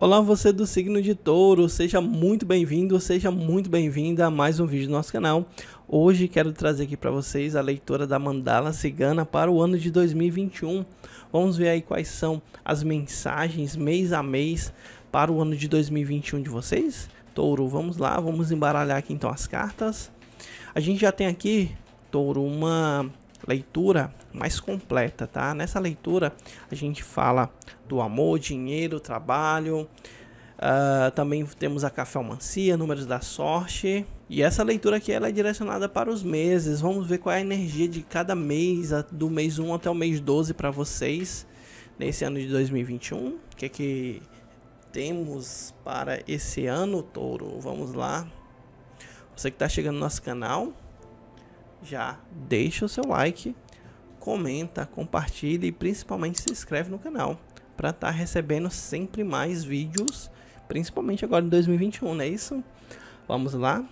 Olá, você do signo de Touro, seja muito bem-vindo, seja muito bem-vinda a mais um vídeo do nosso canal. Hoje quero trazer aqui para vocês a leitura da mandala cigana para o ano de 2021. Vamos ver aí quais são as mensagens mês a mês para o ano de 2021 de vocês. Touro, vamos lá, vamos embaralhar aqui então as cartas. A gente já tem aqui, Touro, uma leitura mais completa, tá? Nessa leitura a gente fala do amor, dinheiro, trabalho. Uh, também temos a cafeomancia, números da sorte. E essa leitura aqui ela é direcionada para os meses. Vamos ver qual é a energia de cada mês, do mês 1 até o mês 12 para vocês nesse ano de 2021. O que é que temos para esse ano, Touro? Vamos lá. Você que está chegando no nosso canal, já deixa o seu like, comenta, compartilha e principalmente se inscreve no canal para estar tá recebendo sempre mais vídeos, principalmente agora em 2021, não é isso? Vamos lá.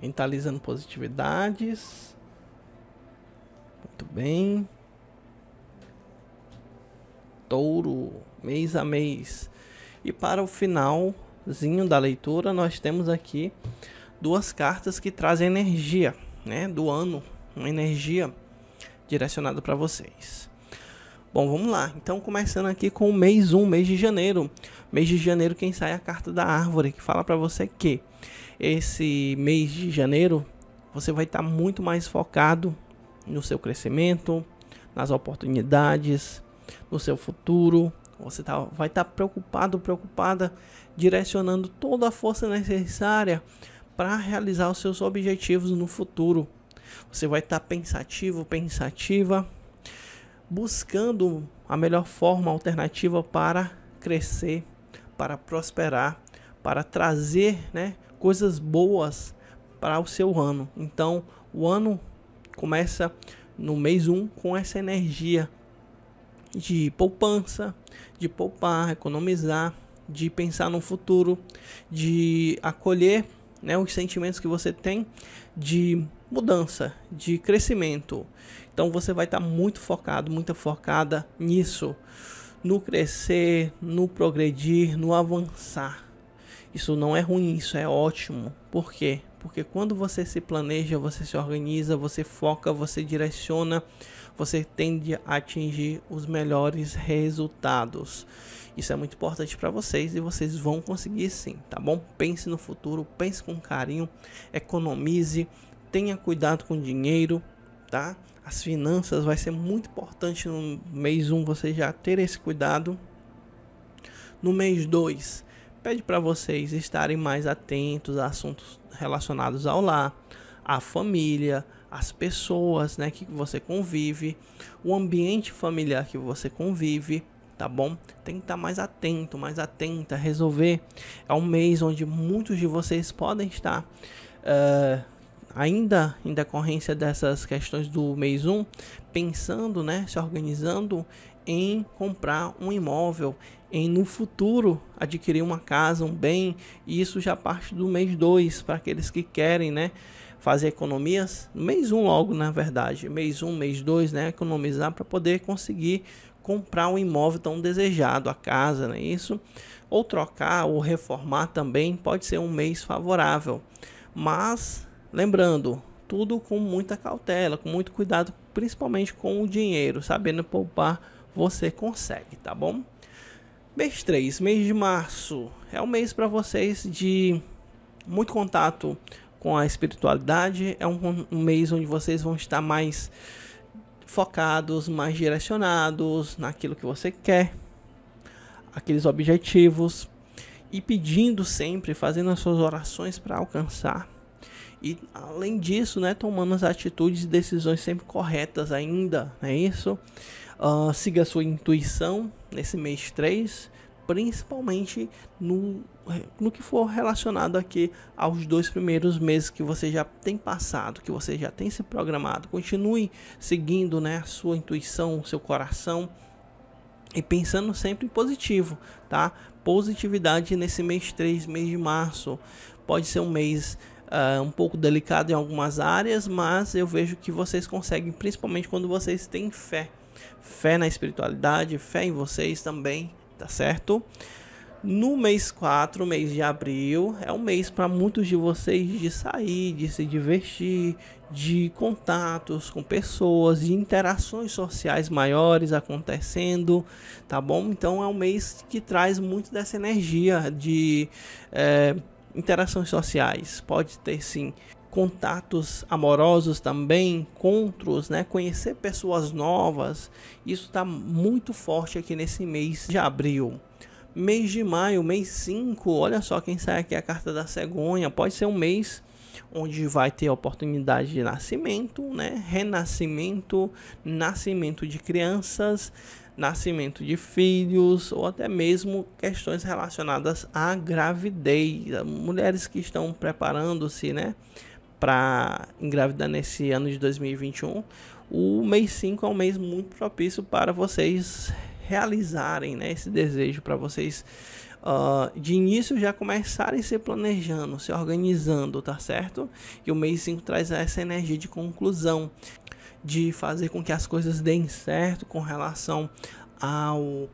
Mentalizando positividades. Muito bem. Touro, mês a mês. E para o finalzinho da leitura, nós temos aqui duas cartas que trazem energia, né, do ano, uma energia direcionada para vocês. Bom, vamos lá. Então, começando aqui com o mês 1, mês de janeiro. Mês de janeiro, quem sai é a carta da árvore, que fala para você que esse mês de janeiro você vai estar tá muito mais focado no seu crescimento, nas oportunidades, no seu futuro. Você tá, vai estar tá preocupado, preocupada, direcionando toda a força necessária para realizar os seus objetivos no futuro. Você vai estar tá pensativo, pensativa, buscando a melhor forma alternativa para crescer, para prosperar, para trazer né, coisas boas para o seu ano. Então, o ano começa no mês 1 um, com essa energia de poupança, de poupar, economizar, de pensar no futuro, de acolher né? Os sentimentos que você tem de mudança, de crescimento. Então você vai estar tá muito focado, muito focada nisso, no crescer, no progredir, no avançar. Isso não é ruim, isso é ótimo. Por quê? Porque quando você se planeja, você se organiza, você foca, você direciona, você tende a atingir os melhores resultados. Isso é muito importante para vocês e vocês vão conseguir sim, tá bom? Pense no futuro, pense com carinho, economize, tenha cuidado com o dinheiro, tá? As finanças vai ser muito importante no mês 1 um, você já ter esse cuidado. No mês 2, pede para vocês estarem mais atentos a assuntos relacionados ao lar, à família, às pessoas, né, que você convive, o ambiente familiar que você convive, tá bom? Tem que estar mais atento, mais atenta, resolver. É um mês onde muitos de vocês podem estar uh, ainda em decorrência dessas questões do mês 1, pensando, né, se organizando em comprar um imóvel, em no futuro adquirir uma casa, um bem, e isso já parte do mês 2 para aqueles que querem, né, fazer economias, mês 1 um logo, na verdade, mês 1, um, mês 2, né, economizar para poder conseguir comprar um imóvel tão desejado, a casa, né, isso, ou trocar ou reformar também, pode ser um mês favorável. Mas lembrando, tudo com muita cautela, com muito cuidado, principalmente com o dinheiro, sabendo poupar, você consegue, tá bom? Mês 3, mês de março, é um mês para vocês de muito contato com a espiritualidade, é um, um mês onde vocês vão estar mais focados, mais direcionados naquilo que você quer, aqueles objetivos e pedindo sempre, fazendo as suas orações para alcançar. E além disso, né, tomando as atitudes e decisões sempre corretas ainda, é né? isso? Uh, siga a sua intuição, nesse mês 3, principalmente no, no que for relacionado aqui aos dois primeiros meses que você já tem passado, que você já tem se programado. Continue seguindo né, a sua intuição, o seu coração e pensando sempre em positivo, tá? Positividade nesse mês 3, mês de março. Pode ser um mês Uh, um pouco delicado em algumas áreas, mas eu vejo que vocês conseguem, principalmente quando vocês têm fé fé na espiritualidade, fé em vocês também, tá certo? No mês 4, mês de abril, é um mês para muitos de vocês de sair, de se divertir, de contatos com pessoas, de interações sociais maiores acontecendo, tá bom? Então é um mês que traz muito dessa energia de é, interações sociais. Pode ter sim contatos amorosos também, encontros, né? Conhecer pessoas novas. Isso está muito forte aqui nesse mês de abril. Mês de maio, mês 5, olha só quem sai aqui a carta da cegonha. Pode ser um mês onde vai ter oportunidade de nascimento, né? Renascimento, nascimento de crianças, nascimento de filhos ou até mesmo questões relacionadas à gravidez. Mulheres que estão preparando-se, né? para engravidar nesse ano de 2021, o mês 5 é um mês muito propício para vocês realizarem né, esse desejo, para vocês Uh, de início já começarem se planejando, se organizando, tá certo? E o mês 5 traz essa energia de conclusão, de fazer com que as coisas deem certo com relação ao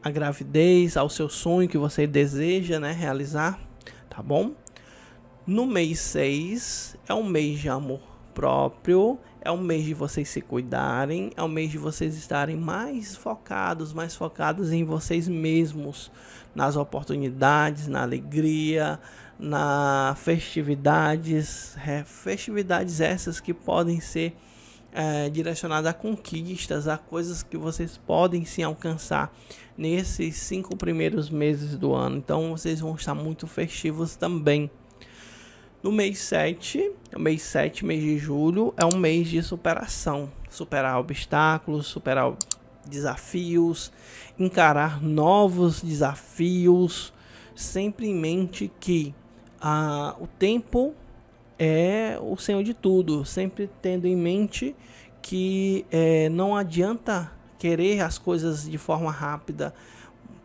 a gravidez, ao seu sonho que você deseja, né, realizar, tá bom? No mês 6 é um mês de amor próprio, é um mês de vocês se cuidarem, é um mês de vocês estarem mais focados, mais focados em vocês mesmos, nas oportunidades, na alegria, na festividades, é, festividades essas que podem ser é, direcionadas a conquistas, a coisas que vocês podem se alcançar nesses cinco primeiros meses do ano. Então vocês vão estar muito festivos também. No mês 7, mês 7, mês de julho, é um mês de superação. Superar obstáculos, superar desafios, encarar novos desafios, sempre em mente que ah, o tempo é o senhor de tudo, sempre tendo em mente que eh, não adianta querer as coisas de forma rápida.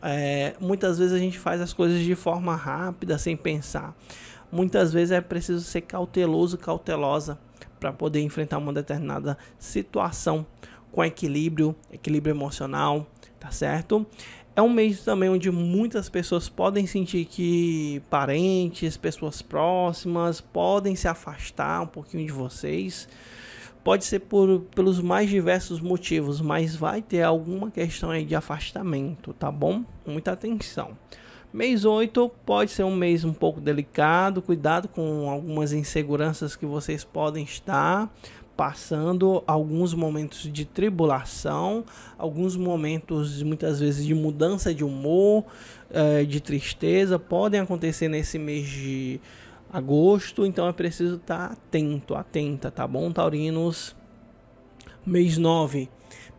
É, muitas vezes a gente faz as coisas de forma rápida, sem pensar muitas vezes é preciso ser cauteloso, cautelosa para poder enfrentar uma determinada situação com equilíbrio, equilíbrio emocional, tá certo? É um mês também onde muitas pessoas podem sentir que parentes, pessoas próximas podem se afastar um pouquinho de vocês. Pode ser por, pelos mais diversos motivos, mas vai ter alguma questão aí de afastamento, tá bom? Muita atenção. Mês 8 pode ser um mês um pouco delicado, cuidado com algumas inseguranças que vocês podem estar passando, alguns momentos de tribulação, alguns momentos muitas vezes de mudança de humor, eh, de tristeza, podem acontecer nesse mês de agosto, então é preciso estar tá atento, atenta, tá bom, Taurinos? Mês 9.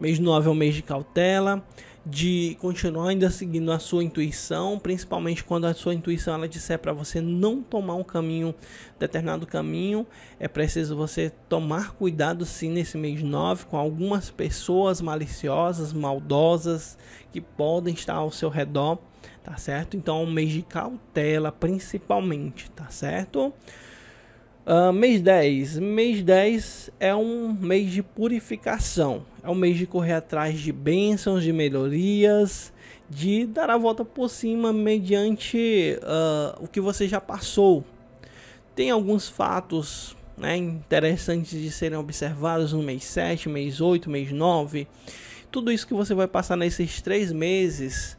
Mês 9 é um mês de cautela de continuar ainda seguindo a sua intuição, principalmente quando a sua intuição ela disser para você não tomar um caminho, determinado caminho, é preciso você tomar cuidado sim nesse mês 9 com algumas pessoas maliciosas, maldosas que podem estar ao seu redor, tá certo? Então é um mês de cautela principalmente, tá certo? Uh, mês 10. Mês 10 é um mês de purificação. É um mês de correr atrás de bênçãos, de melhorias, de dar a volta por cima mediante uh, o que você já passou. Tem alguns fatos né, interessantes de serem observados no mês 7, mês 8, mês 9. Tudo isso que você vai passar nesses três meses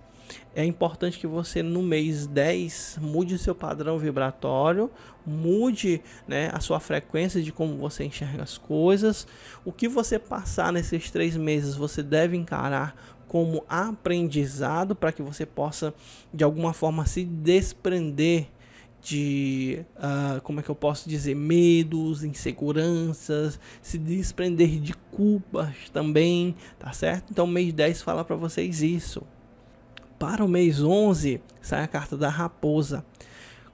é importante que você no mês 10 mude o seu padrão vibratório, mude né, a sua frequência de como você enxerga as coisas. O que você passar nesses três meses você deve encarar como aprendizado para que você possa de alguma forma se desprender de, uh, como é que eu posso dizer, medos, inseguranças, se desprender de culpas também, tá certo? Então, mês 10 fala para vocês isso para o mês 11 sai a carta da raposa.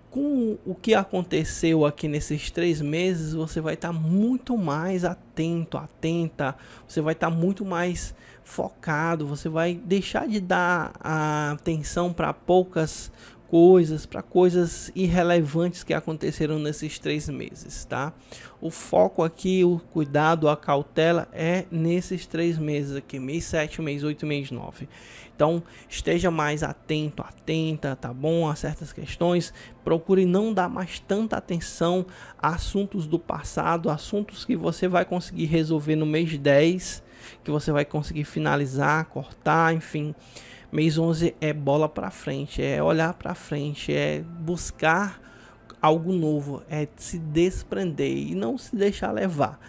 Com o que aconteceu aqui nesses três meses, você vai estar tá muito mais atento, atenta, você vai estar tá muito mais focado, você vai deixar de dar atenção para poucas coisas, para coisas irrelevantes que aconteceram nesses três meses, tá? O foco aqui, o cuidado, a cautela é nesses três meses aqui, mês 7, mês 8, mês 9. Então, esteja mais atento, atenta, tá bom? A certas questões. Procure não dar mais tanta atenção a assuntos do passado, assuntos que você vai conseguir resolver no mês 10, que você vai conseguir finalizar, cortar, enfim Mês 11 é bola para frente, é olhar para frente, é buscar algo novo, é se desprender e não se deixar levar.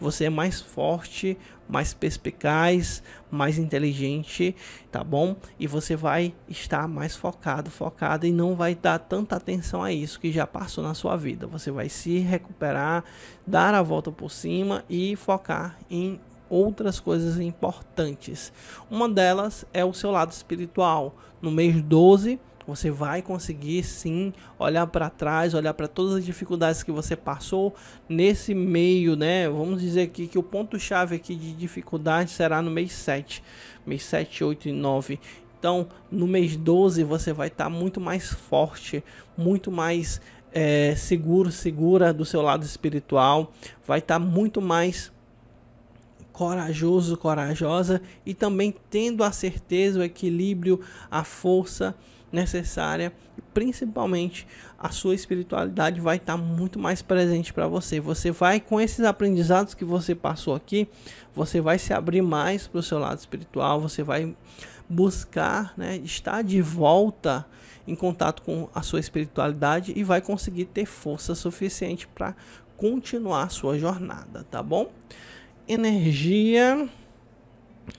Você é mais forte, mais perspicaz, mais inteligente, tá bom? E você vai estar mais focado, focado e não vai dar tanta atenção a isso que já passou na sua vida. Você vai se recuperar, dar a volta por cima e focar em outras coisas importantes. Uma delas é o seu lado espiritual. No mês 12, você vai conseguir sim olhar para trás, olhar para todas as dificuldades que você passou nesse meio, né? Vamos dizer aqui que o ponto chave aqui de dificuldade será no mês 7, mês 7, 8 e 9. Então, no mês 12 você vai estar tá muito mais forte, muito mais é, seguro, segura do seu lado espiritual, vai estar tá muito mais corajoso, corajosa e também tendo a certeza, o equilíbrio, a força necessária, principalmente a sua espiritualidade vai estar tá muito mais presente para você. Você vai com esses aprendizados que você passou aqui, você vai se abrir mais para o seu lado espiritual, você vai buscar, né, estar de volta em contato com a sua espiritualidade e vai conseguir ter força suficiente para continuar a sua jornada, tá bom? energia,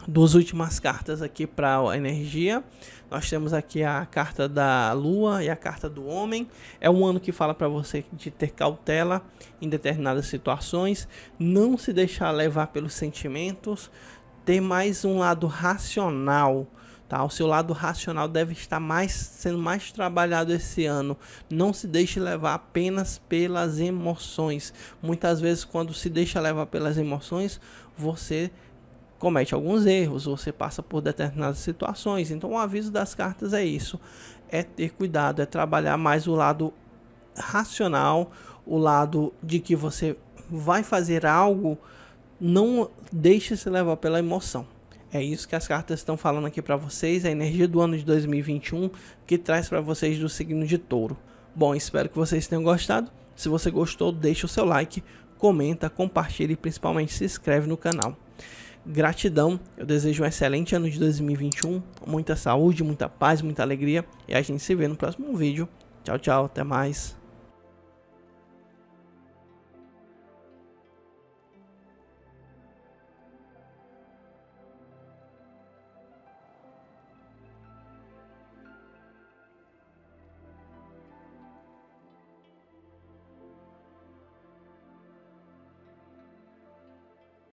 duas últimas cartas aqui para a energia. Nós temos aqui a carta da lua e a carta do homem. É um ano que fala para você de ter cautela em determinadas situações, não se deixar levar pelos sentimentos, ter mais um lado racional Tá? O seu lado racional deve estar mais sendo mais trabalhado esse ano. Não se deixe levar apenas pelas emoções. Muitas vezes, quando se deixa levar pelas emoções, você comete alguns erros, você passa por determinadas situações. Então, o aviso das cartas é isso: é ter cuidado, é trabalhar mais o lado racional, o lado de que você vai fazer algo, não deixe se levar pela emoção. É isso que as cartas estão falando aqui para vocês, a energia do ano de 2021 que traz para vocês do signo de Touro. Bom, espero que vocês tenham gostado. Se você gostou, deixa o seu like, comenta, compartilha e principalmente se inscreve no canal. Gratidão, eu desejo um excelente ano de 2021, muita saúde, muita paz, muita alegria e a gente se vê no próximo vídeo. Tchau, tchau, até mais.